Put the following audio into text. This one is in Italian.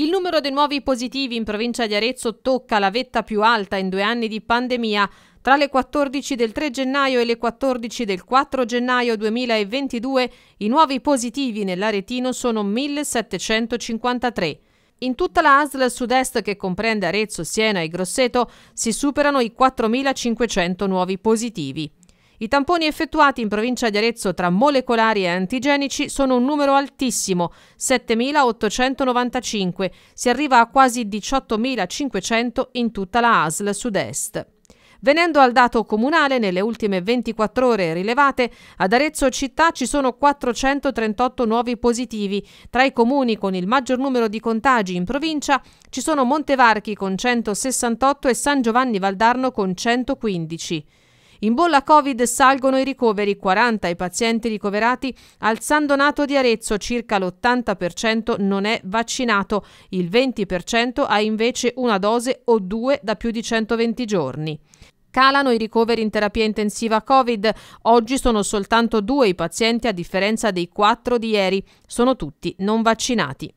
Il numero dei nuovi positivi in provincia di Arezzo tocca la vetta più alta in due anni di pandemia. Tra le 14 del 3 gennaio e le 14 del 4 gennaio 2022 i nuovi positivi nell'Aretino sono 1753. In tutta la ASL sud-est che comprende Arezzo, Siena e Grosseto si superano i 4.500 nuovi positivi. I tamponi effettuati in provincia di Arezzo tra molecolari e antigenici sono un numero altissimo, 7.895, si arriva a quasi 18.500 in tutta la ASL sud-est. Venendo al dato comunale, nelle ultime 24 ore rilevate, ad Arezzo città ci sono 438 nuovi positivi. Tra i comuni con il maggior numero di contagi in provincia ci sono Montevarchi con 168 e San Giovanni Valdarno con 115. In bolla Covid salgono i ricoveri, 40 i pazienti ricoverati al San Donato di Arezzo, circa l'80% non è vaccinato, il 20% ha invece una dose o due da più di 120 giorni. Calano i ricoveri in terapia intensiva Covid. Oggi sono soltanto due i pazienti a differenza dei quattro di ieri. Sono tutti non vaccinati.